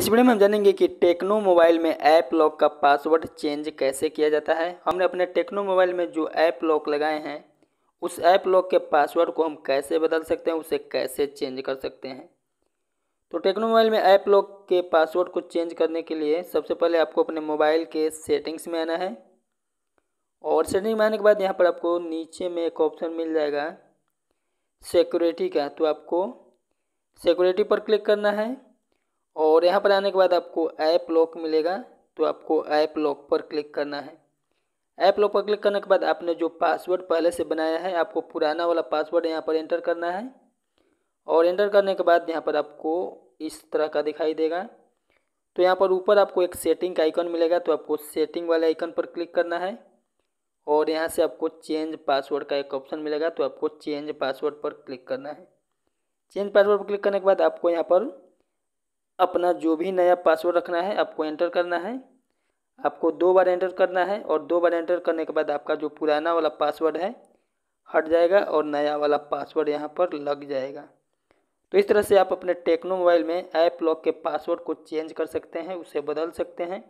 इस वीडियो में हम जानेंगे कि टेक्नो मोबाइल में ऐप लॉक का पासवर्ड चेंज कैसे किया जाता है हमने अपने टेक्नो मोबाइल में जो ऐप लॉक लगाए हैं उस ऐप लॉक के पासवर्ड को हम कैसे बदल सकते हैं उसे कैसे चेंज कर सकते हैं तो टेक्नो मोबाइल में ऐप लॉक के पासवर्ड को चेंज करने के लिए सबसे पहले आपको अपने मोबाइल के सेटिंग्स में आना है और सेटिंग में आने के बाद यहाँ पर आपको नीचे में एक ऑप्शन मिल जाएगा सिक्योरिटी का तो आपको सिक्योरिटी पर क्लिक करना है और यहाँ पर आने के बाद आपको ऐप लॉक मिलेगा तो आपको ऐप लॉक पर क्लिक करना है ऐप लॉक पर क्लिक करने के बाद आपने जो पासवर्ड पहले से बनाया है आपको पुराना वाला पासवर्ड यहाँ पर एंटर करना है और एंटर करने के बाद यहाँ पर आपको इस तरह का दिखाई देगा तो यहाँ पर ऊपर आपको एक सेटिंग का आइकन मिलेगा तो आपको सेटिंग वाले आइकन पर क्लिक करना है और यहाँ से आपको चेंज पासवर्ड का एक ऑप्शन मिलेगा तो आपको चेंज पासवर्ड पर क्लिक करना है चेंज पासवर्ड पर क्लिक करने के बाद आपको यहाँ पर अपना जो भी नया पासवर्ड रखना है आपको एंटर करना है आपको दो बार एंटर करना है और दो बार एंटर करने के बाद आपका जो पुराना वाला पासवर्ड है हट जाएगा और नया वाला पासवर्ड यहाँ पर लग जाएगा तो इस तरह से आप अपने टेक्नो मोबाइल में ऐप लॉक के पासवर्ड को चेंज कर सकते हैं उसे बदल सकते हैं